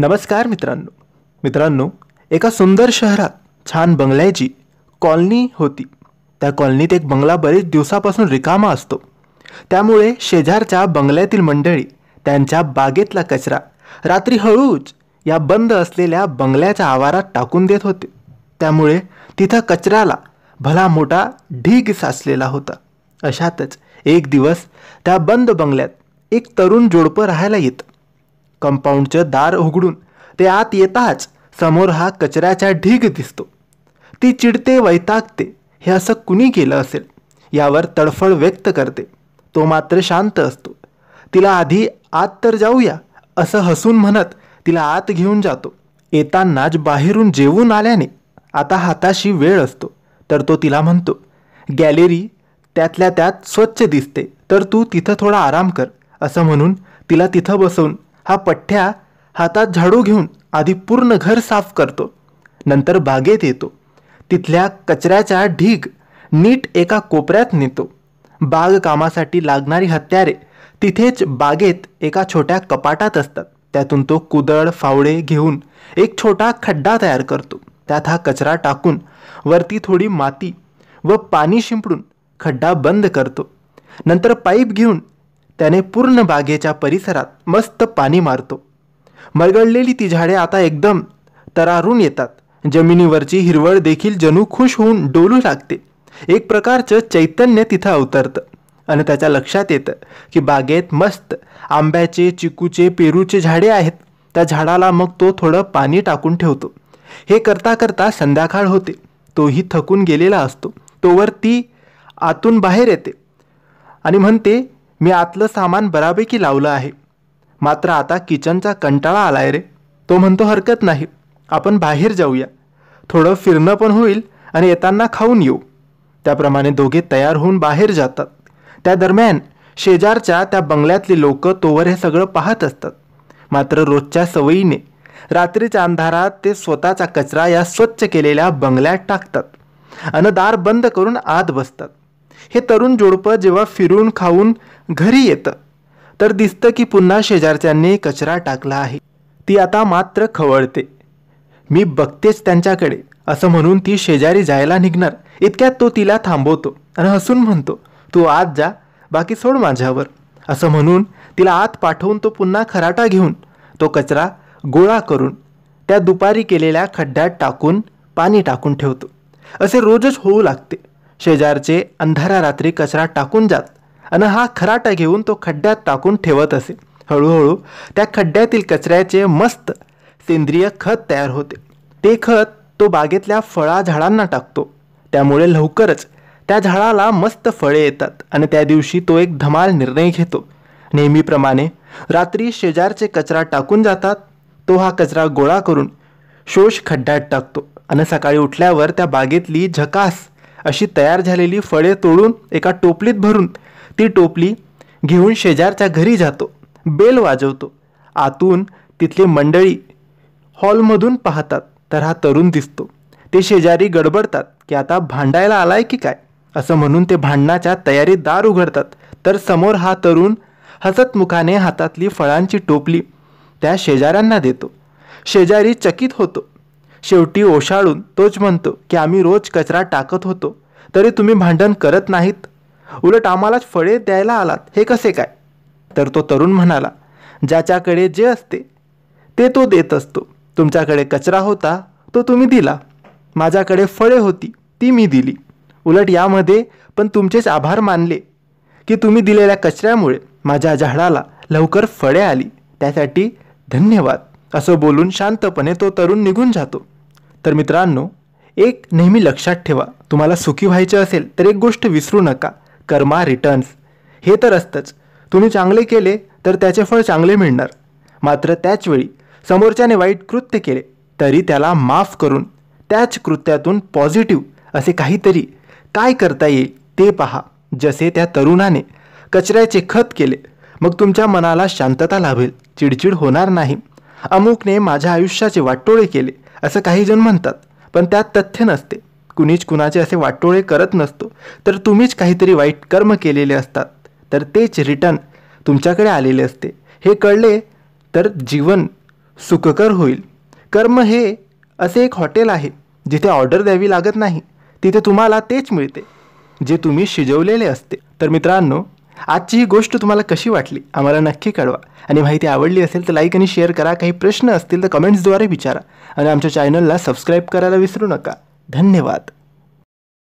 नमस्कार मित्रांनो मित्रांनो एका सुंदर शहरात छान बंगल्याची कॉलनी होती त्या कॉलनीत एक बंगला बरेच दिवसापासून रिकामा असतो त्यामुळे शेजारच्या बंगल्यातील मंडळी त्यांच्या बागेतला कचरा रात्री हळूच या बंद असलेल्या बंगल्याच्या आवारात टाकून देत होते त्यामुळे तिथं कचऱ्याला भला मोठा ढीग साचलेला होता अशातच एक दिवस त्या बंद बंगल्यात एक तरुण जोडपं राहायला येतं कंपाऊंडचं दार उघडून ते आत येताच समोर हा कचऱ्याचा ढीग दिसतो ती चिडते वैतागते हे असं कुणी केलं असेल यावर तडफड व्यक्त करते तो मात्र शांत असतो तिला आधी आत तर जाऊया असं हसून म्हणत तिला आत घेऊन जातो येतानाच बाहेरून जेवून आल्याने आता हाताशी वेळ असतो तर तो तिला म्हणतो गॅलरी त्यातल्या त्यात स्वच्छ दिसते तर तू तिथं थोडा आराम कर असं म्हणून तिला तिथं बसवून हा पठ्ठ्या हातात झाडू घेऊन आधी पूर्ण घर साफ करतो नंतर बागेत येतो तिथल्या कचऱ्याचा ढीग नीट एका कोपऱ्यात नेतो बाग कामासाठी लागणारी हत्यारे तिथेच बागेत एका छोट्या कपाटात असतात त्यातून तो कुदळ फावडे घेऊन एक छोटा खड्डा तयार करतो त्यात हा कचरा टाकून वरती थोडी माती व पाणी शिंपडून खड्डा बंद करतो नंतर पाईप घेऊन त्याने पूर्ण बागेच्या परिसरात मस्त पाणी मारतो मरगळलेली ती झाडे आता एकदम तरारून येतात जमिनीवरची हिरवळ देखील जणू खुश होऊन डोलू लागते एक प्रकारचं चैतन्य तिथं अवतरतं आणि त्याच्या लक्षात येतं की बागेत मस्त आंब्याचे चिकूचे पेरूचे झाडे आहेत त्या झाडाला मग तो थोडं पाणी टाकून ठेवतो हे करता करता संध्याकाळ होते तोही थकून गेलेला असतो तोवर ती आतून बाहेर येते आणि म्हणते मी आतलं सामान बऱ्यापैकी लावलं आहे मात्र आता किचनचा कंटाळा आलाय रे तो म्हणतो हरकत नाही आपण बाहेर जाऊया थोडं फिरणं पण होईल आणि येताना खाऊन येऊ त्याप्रमाणे दोघे तयार होऊन बाहेर जातात त्या दरम्यान शेजारच्या त्या बंगल्यातले लोक तोवर हे सगळं पाहत असतात मात्र रोजच्या सवयीने रात्रीच्या अंधारात ते स्वतःचा कचरा या स्वच्छ केलेल्या बंगल्यात टाकतात अन दार बंद करून आत बसतात हे तरुण जोडपं जेव्हा फिरून खाऊन घरी येतं तर दिसतं की पुन्हा शेजारच्यांनी कचरा टाकला आहे ती आता मात्र खवळते मी बघतेच त्यांच्याकडे असं म्हणून ती शेजारी जायला निघणार इतक्यात तो तिला थांबवतो आणि हसून म्हणतो तू आत जा बाकी सोड माझ्यावर असं म्हणून तिला आत पाठवून तो पुन्हा खराटा घेऊन तो कचरा गोळा करून त्या दुपारी केलेल्या खड्ड्यात टाकून पाणी टाकून ठेवतो असे रोजच होऊ लागते शेजारचे अंधारा रात्री कचरा टाकून जात आणि हा खराटा घेऊन तो खड्ड्यात टाकून ठेवत असे हळूहळू त्या खड्ड्यातील कचऱ्याचे मस्त सेंद्रिय खत तयार होते ते खत तो बागेतल्या फळा झाडांना टाकतो त्यामुळे लवकरच त्या झाडाला मस्त फळे येतात आणि त्या दिवशी तो एक धमाल निर्णय घेतो नेहमीप्रमाणे रात्री शेजारचे कचरा टाकून जातात तो हा कचरा गोळा करून शोष खड्ड्यात टाकतो आणि सकाळी उठल्यावर त्या बागेतली झकास अशी तयार झालेली फळे तोडून एका टोपलीत भरून ती टोपली घेऊन शेजारच्या घरी जातो बेल वाजवतो आतून तिथली मंडळी हॉलमधून पाहतात तर हा तरुण दिसतो ते शेजारी गडबडतात की आता भांडायला आलाय की काय असं म्हणून ते भांडणाच्या तयारीत दार उघडतात तर समोर हा तरुण हसतमुखाने हातातली फळांची टोपली त्या शेजाऱ्यांना देतो शेजारी चकित होतो शेवटी ओशाळून तोच म्हणतो की आम्ही रोज कचरा टाकत होतो तरी तुम्ही भांडण करत नाहीत उलट आम्हालाच फळे द्यायला आलात हे कसे काय तर तो तरुण म्हणाला ज्याच्याकडे जे असते ते तो देत असतो तुमच्याकडे कचरा होता तो तुम्ही दिला माझ्याकडे फळे होती ती मी दिली उलट यामध्ये पण तुमचेच आभार मानले की तुम्ही दिलेल्या कचऱ्यामुळे माझ्या झाडाला लवकर फळे आली त्यासाठी धन्यवाद असं बोलून शांतपणे तो तरुण निघून जातो तर मित्रांनो एक नेहमी लक्षात ठेवा तुम्हाला सुखी व्हायचे असेल तर एक गोष्ट विसरू नका कर्मा रिटर्न्स हे तर असतंच तुम्ही चांगले केले तर त्याचे फळ चांगले मिळणार मात्र त्याचवेळी समोरच्याने वाईट कृत्य केले तरी त्याला माफ करून त्याच कृत्यातून पॉझिटिव्ह असे काहीतरी काय करता येईल ते पहा जसे त्या तरुणाने कचऱ्याचे खत केले मग तुमच्या मनाला शांतता लाभेल चिडचिड होणार नाही अमुकने माझ्या आयुष्याचे वाटोळे केले असं काही जण म्हणतात पण त्यात तथ्य नसते कुणीच कुणाचे असे वाटोळे करत नसतो तर तुम्हीच काहीतरी वाईट कर्म केलेले असतात तर तेच रिटर्न तुमच्याकडे आलेले असते हे कळले तर जीवन सुखकर होईल कर्म हे असे एक हॉटेल आहे जिथे ऑर्डर द्यावी लागत नाही तिथे तुम्हाला तेच मिळते जे तुम्ही शिजवलेले असते तर मित्रांनो आजची ही गोष्ट तुम्हाला कशी वाटली आम्हाला नक्की कळवा आणि माहिती आवडली असेल तर लाईक आणि शेअर करा काही प्रश्न असतील तर कमेंट्सद्वारे विचारा आणि आमच्या चॅनलला सबस्क्राईब करायला विसरू नका धन्यवाद